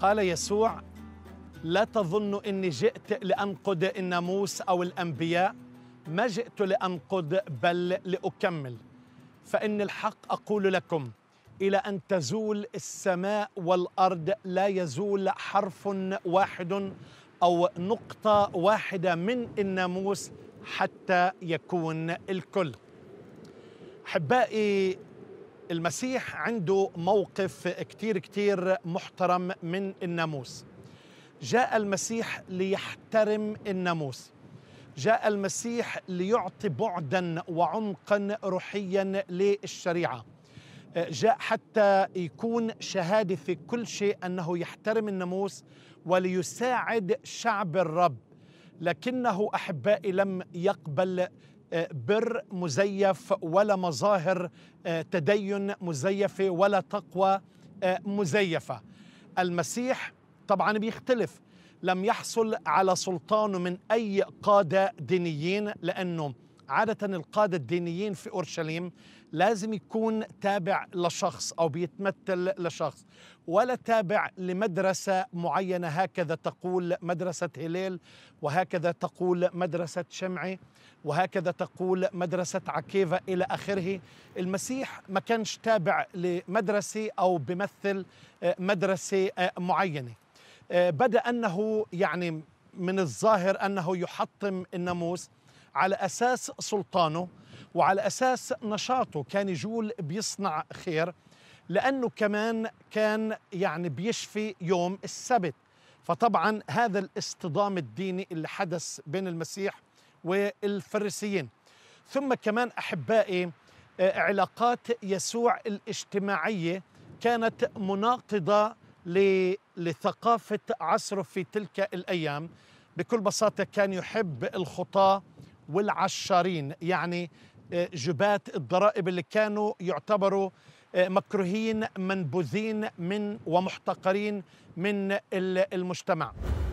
قال يسوع لا تظن اني جئت لانقد الناموس او الانبياء ما جئت لانقد بل لاكمل فان الحق اقول لكم الى ان تزول السماء والارض لا يزول حرف واحد او نقطه واحده من الناموس حتى يكون الكل احبائي المسيح عنده موقف كتير كتير محترم من الناموس جاء المسيح ليحترم الناموس جاء المسيح ليعطي بعدا وعمقا روحيا للشريعه جاء حتى يكون شهاده في كل شيء انه يحترم الناموس وليساعد شعب الرب لكنه احبائي لم يقبل آه، بر مزيف ولا مظاهر آه، تدين مزيفه ولا تقوى آه، مزيفه المسيح طبعا بيختلف لم يحصل على سلطان من اي قاده دينيين لانه عادة القادة الدينيين في أورشليم لازم يكون تابع لشخص أو بيتمثل لشخص ولا تابع لمدرسة معينة هكذا تقول مدرسة هليل وهكذا تقول مدرسة شمعي وهكذا تقول مدرسة عكيفة إلى آخره المسيح ما كانش تابع لمدرسة أو بمثل آه، مدرسة آه، معينة آه، بدأ أنه يعني من الظاهر أنه يحطم الناموس على أساس سلطانه وعلى أساس نشاطه كان يجول بيصنع خير لأنه كمان كان يعني بيشفي يوم السبت فطبعا هذا الاصطدام الديني اللي حدث بين المسيح والفريسيين ثم كمان أحبائي آه، علاقات يسوع الاجتماعية كانت مناقضة لثقافة عصره في تلك الأيام بكل بساطة كان يحب الخطاة والعشارين يعني آه، جبات الضرائب اللي كانوا يعتبروا آه، مكروهين منبوذين من ومحتقرين من المجتمع